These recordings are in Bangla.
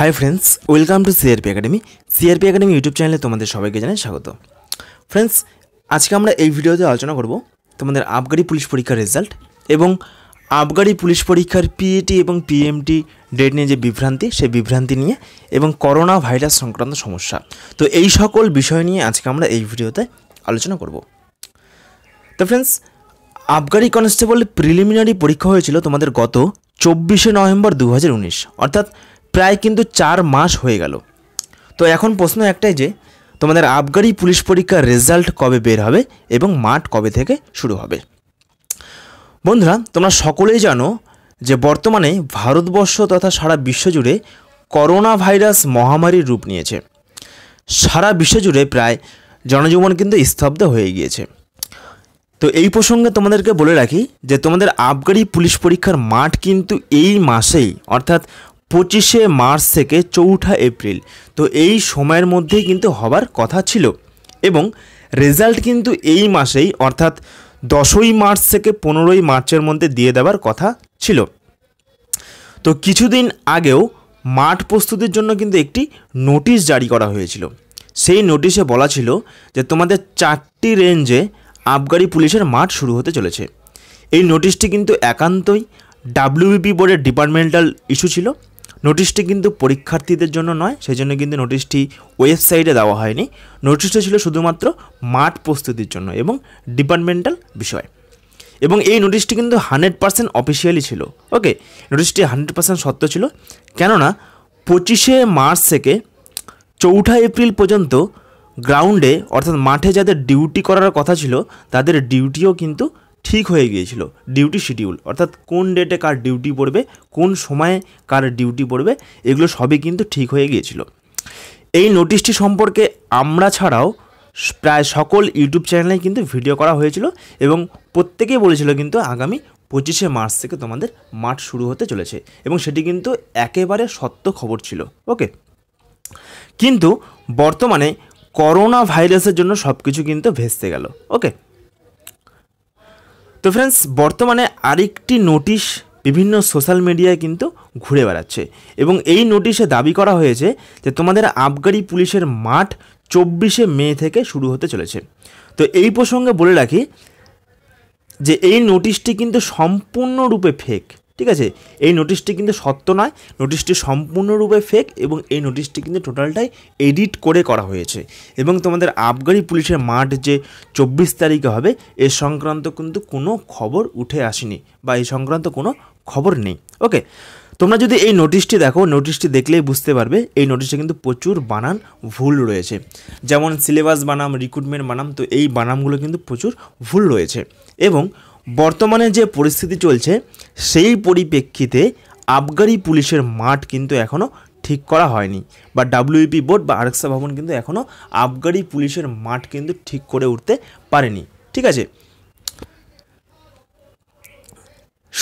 high friends welcome to CRP academy CRP academy YouTube চ্যানেলে তোমাদের সবাইকে জানাই স্বাগত ফ্রেন্ডস আজকে আমরা এই ভিডিওতে আলোচনা করব তোমাদের আবগারি পুলিশ পরীক্ষার রেজাল্ট এবং আবগারি পুলিশ পরীক্ষার পিএটি e এবং পিএমটি ডেট নিয়ে যে বিভ্রান্তি সেই বিভ্রান্তি নিয়ে এবং করোনা ভাইরাস সংক্রান্ত সমস্যা তো এই সকল বিষয় নিয়ে আজকে আমরা এই ভিডিওতে আলোচনা করব তো ফ্রেন্ডস আবগারি কনস্টেবল প্রিলিমিনারি পরীক্ষা হয়েছিল তোমাদের গত চব্বিশে নভেম্বর দু অর্থাৎ প্রায় কিন্তু চার মাস হয়ে গেল তো এখন প্রশ্ন একটাই যে তোমাদের আবগারি পুলিশ পরীক্ষার রেজাল্ট কবে বের হবে এবং মাঠ কবে থেকে শুরু হবে বন্ধুরা তোমরা সকলেই জানো যে বর্তমানে ভারতবর্ষ তথা সারা বিশ্বজুড়ে করোনা ভাইরাস মহামারীর রূপ নিয়েছে সারা বিশ্বজুড়ে প্রায় জনজীবন কিন্তু স্তব্ধ হয়ে গিয়েছে তো এই প্রসঙ্গে তোমাদেরকে বলে রাখি যে তোমাদের আবগারি পুলিশ পরীক্ষার মাঠ কিন্তু এই মাসেই অর্থাৎ পঁচিশে মার্চ থেকে চৌঠা এপ্রিল তো এই সময়ের মধ্যে কিন্তু হবার কথা ছিল এবং রেজাল্ট কিন্তু এই মাসেই অর্থাৎ দশই মার্চ থেকে পনেরোই মার্চের মধ্যে দিয়ে দেওয়ার কথা ছিল তো কিছুদিন আগেও মাঠ প্রস্তুতির জন্য কিন্তু একটি নোটিশ জারি করা হয়েছিল সেই নোটিশে বলা ছিল যে তোমাদের চারটি রেঞ্জে আবগারি পুলিশের মাঠ শুরু হতে চলেছে এই নোটিশটি কিন্তু একান্তই ডাব্লিউবিপি বোর্ডের ডিপার্টমেন্টাল ইস্যু ছিল নোটিশটি কিন্তু পরীক্ষার্থীদের জন্য নয় সেই জন্য কিন্তু নোটিশটি ওয়েবসাইটে দেওয়া হয়নি নোটিশটা ছিল শুধুমাত্র মাঠ প্রস্তুতির জন্য এবং ডিপার্টমেন্টাল বিষয় এবং এই নোটিশটি কিন্তু হান্ড্রেড পার্সেন্ট অফিসিয়ালি ছিল ওকে নোটিশটি হান্ড্রেড পার্সেন্ট সত্য ছিল কেননা পঁচিশে মার্চ থেকে চৌঠা এপ্রিল পর্যন্ত গ্রাউন্ডে অর্থাৎ মাঠে যাদের ডিউটি করার কথা ছিল তাদের ডিউটিও কিন্তু ঠিক হয়ে গিয়েছিল ডিউটি শিডিউল অর্থাৎ কোন ডেটে কার ডিউটি পড়বে কোন সময়ে কার ডিউটি পড়বে এগুলো সবই কিন্তু ঠিক হয়ে গিয়েছিল এই নোটিশটি সম্পর্কে আমরা ছাড়াও প্রায় সকল ইউটিউব চ্যানেলে কিন্তু ভিডিও করা হয়েছিল এবং প্রত্যেকেই বলেছিল কিন্তু আগামী পঁচিশে মার্চ থেকে তোমাদের মাঠ শুরু হতে চলেছে এবং সেটি কিন্তু একেবারে সত্য খবর ছিল ওকে কিন্তু বর্তমানে করোনা ভাইরাসের জন্য সব কিছু কিন্তু ভেস্তে গেল ওকে তো ফ্রেন্ডস বর্তমানে আরেকটি নোটিশ বিভিন্ন সোশ্যাল মিডিয়ায় কিন্তু ঘুরে বেড়াচ্ছে এবং এই নোটিশে দাবি করা হয়েছে যে তোমাদের আবগারি পুলিশের মাঠ চব্বিশে মে থেকে শুরু হতে চলেছে তো এই প্রসঙ্গে বলে রাখি যে এই নোটিশটি কিন্তু সম্পূর্ণরূপে ফেক ঠিক আছে এই নোটিশটি কিন্তু সত্য নয় নোটিশটি সম্পূর্ণরূপে ফেক এবং এই নোটিশটি কিন্তু টোটালটাই এডিট করে করা হয়েছে এবং তোমাদের আবগারি পুলিশের মাঠ যে চব্বিশ তারিখে হবে এ সংক্রান্ত কিন্তু কোনো খবর উঠে আসেনি বা এই সংক্রান্ত কোনো খবর নেই ওকে তোমরা যদি এই নোটিশটি দেখো নোটিশটি দেখলেই বুঝতে পারবে এই নোটিশে কিন্তু প্রচুর বানান ভুল রয়েছে যেমন সিলেবাস বানাম রিক্রুটমেন্ট বানাম তো এই বানামগুলো কিন্তু প্রচুর ভুল রয়েছে এবং বর্তমানে যে পরিস্থিতি চলছে সেই পরিপ্রেক্ষিতে আবগারি পুলিশের মাঠ কিন্তু এখনও ঠিক করা হয়নি বা ডাব্লিউপি e বোর্ড বা আরেকসা ভবন কিন্তু এখনও আবগারি পুলিশের মাঠ কিন্তু ঠিক করে উঠতে পারেনি ঠিক আছে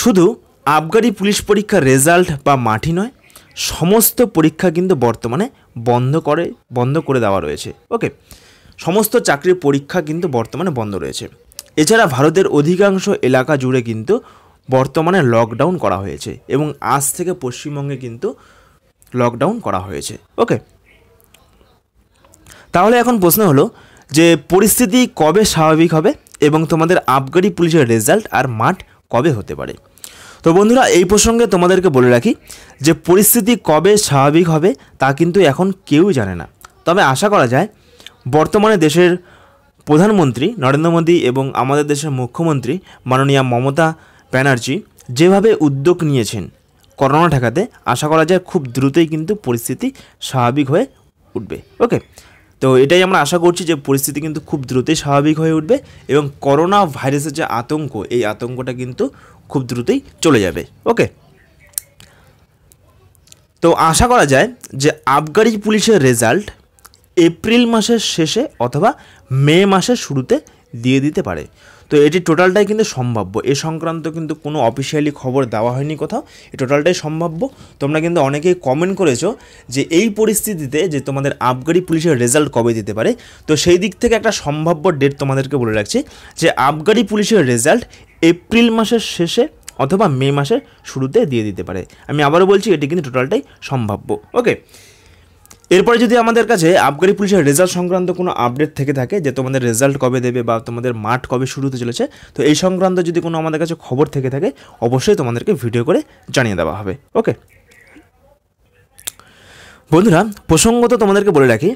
শুধু আবগারি পুলিশ পরীক্ষার রেজাল্ট বা মাঠই নয় সমস্ত পরীক্ষা কিন্তু বর্তমানে বন্ধ করে বন্ধ করে দেওয়া রয়েছে ওকে সমস্ত চাকরির পরীক্ষা কিন্তু বর্তমানে বন্ধ রয়েছে এছাড়া ভারতের অধিকাংশ এলাকা জুড়ে কিন্তু বর্তমানে লকডাউন করা হয়েছে এবং আজ থেকে পশ্চিমবঙ্গে কিন্তু লকডাউন করা হয়েছে ওকে তাহলে এখন প্রশ্ন হলো যে পরিস্থিতি কবে স্বাভাবিক হবে এবং তোমাদের আবগারি পুলিশের রেজাল্ট আর মাঠ কবে হতে পারে তো বন্ধুরা এই প্রসঙ্গে তোমাদেরকে বলে রাখি যে পরিস্থিতি কবে স্বাভাবিক হবে তা কিন্তু এখন কেউ জানে না তবে আশা করা যায় বর্তমানে দেশের প্রধানমন্ত্রী নরেন্দ্র মোদী এবং আমাদের দেশের মুখ্যমন্ত্রী মাননীয়া মমতা ব্যানার্জি যেভাবে উদ্যোগ নিয়েছেন করোনা ঠেকাতে আশা করা যায় খুব দ্রুতই কিন্তু পরিস্থিতি স্বাভাবিক হয়ে উঠবে ওকে তো এটাই আমরা আশা করছি যে পরিস্থিতি কিন্তু খুব দ্রুতই স্বাভাবিক হয়ে উঠবে এবং করোনা ভাইরাসের যে আতঙ্ক এই আতঙ্কটা কিন্তু খুব দ্রুতই চলে যাবে ওকে তো আশা করা যায় যে আবগারি পুলিশের রেজাল্ট এপ্রিল মাসের শেষে অথবা মে মাসের শুরুতে দিয়ে দিতে পারে তো এটি টোটালটাই কিন্তু সম্ভাব্য এ সংক্রান্ত কিন্তু কোনো অফিসিয়ালি খবর দেওয়া হয়নি কোথাও এ টোটালটাই সম্ভাব্য তোমরা কিন্তু অনেকেই কমেন্ট করেছো যে এই পরিস্থিতিতে যে তোমাদের আবগারি পুলিশের রেজাল্ট কবে দিতে পারে তো সেই দিক থেকে একটা সম্ভাব্য ডেট তোমাদেরকে বলে রাখছি যে আবগারি পুলিশের রেজাল্ট এপ্রিল মাসের শেষে অথবা মে মাসের শুরুতে দিয়ে দিতে পারে আমি আবারও বলছি এটি কিন্তু টোটালটাই সম্ভাব্য ওকে এরপরে যদি আমাদের কাছে আবগারি পুলিশের রেজাল্ট সংক্রান্ত কোনো আপডেট থেকে থাকে যে তোমাদের রেজাল্ট কবে দেবে বা তোমাদের মাঠ কবে শুরু হতে চলেছে তো এই সংক্রান্ত যদি কোনো আমাদের কাছে খবর থেকে থাকে অবশ্যই তোমাদেরকে ভিডিও করে জানিয়ে দেওয়া হবে ওকে বন্ধুরা প্রসঙ্গত তোমাদেরকে বলে রাখি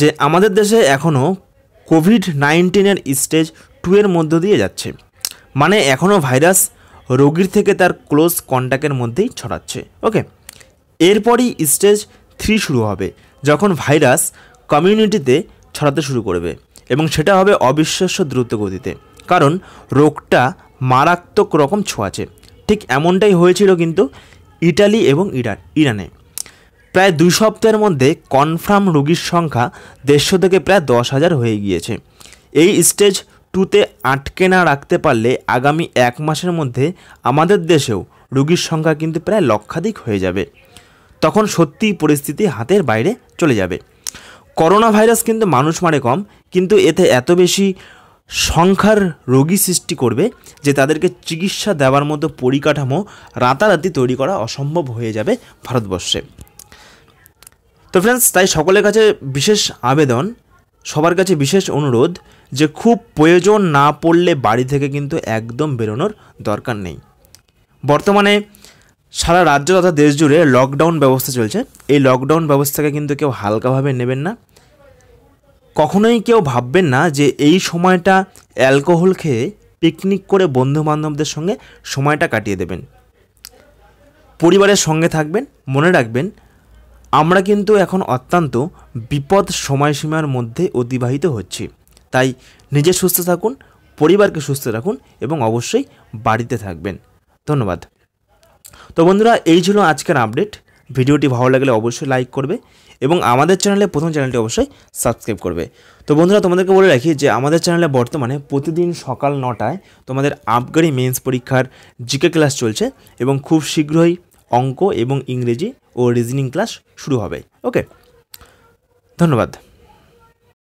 যে আমাদের দেশে এখনও কোভিড নাইন্টিনের স্টেজ টু এর মধ্য দিয়ে যাচ্ছে মানে এখনও ভাইরাস রোগীর থেকে তার ক্লোজ কন্ট্যাক্টের মধ্যেই ছড়াচ্ছে ওকে এরপরই স্টেজ থ্রি শুরু হবে যখন ভাইরাস কমিউনিটিতে ছড়াতে শুরু করবে এবং সেটা হবে অবিশ্বাস্য দ্রুত গতিতে কারণ রোগটা মারাত্মক রকম ছোঁয়াচে ঠিক এমনটাই হয়েছিল কিন্তু ইটালি এবং ইরান ইরানে প্রায় দুই সপ্তাহের মধ্যে কনফার্ম রোগীর সংখ্যা দেড়শো থেকে প্রায় দশ হাজার হয়ে গিয়েছে এই স্টেজ টুতে আটকে না রাখতে পারলে আগামী এক মাসের মধ্যে আমাদের দেশেও রোগীর সংখ্যা কিন্তু প্রায় লক্ষাধিক হয়ে যাবে তখন সত্যিই পরিস্থিতি হাতের বাইরে চলে যাবে করোনা ভাইরাস কিন্তু মানুষ মারে কম কিন্তু এতে এত বেশি সংখ্যার রোগী সৃষ্টি করবে যে তাদেরকে চিকিৎসা দেওয়ার মতো পরিকাঠামো রাতারাতি তৈরি করা অসম্ভব হয়ে যাবে ভারতবর্ষে তো ফ্রেন্ডস তাই সকলের কাছে বিশেষ আবেদন সবার কাছে বিশেষ অনুরোধ যে খুব প্রয়োজন না পড়লে বাড়ি থেকে কিন্তু একদম বেরোনোর দরকার নেই বর্তমানে সারা রাজ্য তথা দেশ জুড়ে লকডাউন ব্যবস্থা চলছে এই লকডাউন ব্যবস্থাকে কিন্তু কেউ হালকাভাবে নেবেন না কখনোই কেউ ভাববেন না যে এই সময়টা অ্যালকোহল খেয়ে পিকনিক করে বন্ধু বান্ধবদের সঙ্গে সময়টা কাটিয়ে দেবেন পরিবারের সঙ্গে থাকবেন মনে রাখবেন আমরা কিন্তু এখন অত্যন্ত বিপদ সময়সীমার মধ্যে অতিবাহিত হচ্ছি তাই নিজে সুস্থ থাকুন পরিবারকে সুস্থ রাখুন এবং অবশ্যই বাড়িতে থাকবেন ধন্যবাদ তো বন্ধুরা এই ছিল আজকের আপডেট ভিডিওটি ভালো লাগলে অবশ্যই লাইক করবে এবং আমাদের চ্যানেলে প্রথম চ্যানেলটি অবশ্যই সাবস্ক্রাইব করবে তো বন্ধুরা তোমাদেরকে বলে রাখি যে আমাদের চ্যানেলে বর্তমানে প্রতিদিন সকাল নটায় তোমাদের আবগারি মেন্স পরীক্ষার জিকে ক্লাস চলছে এবং খুব শীঘ্রই অঙ্ক এবং ইংরেজি ও রিজনিং ক্লাস শুরু হবে ওকে ধন্যবাদ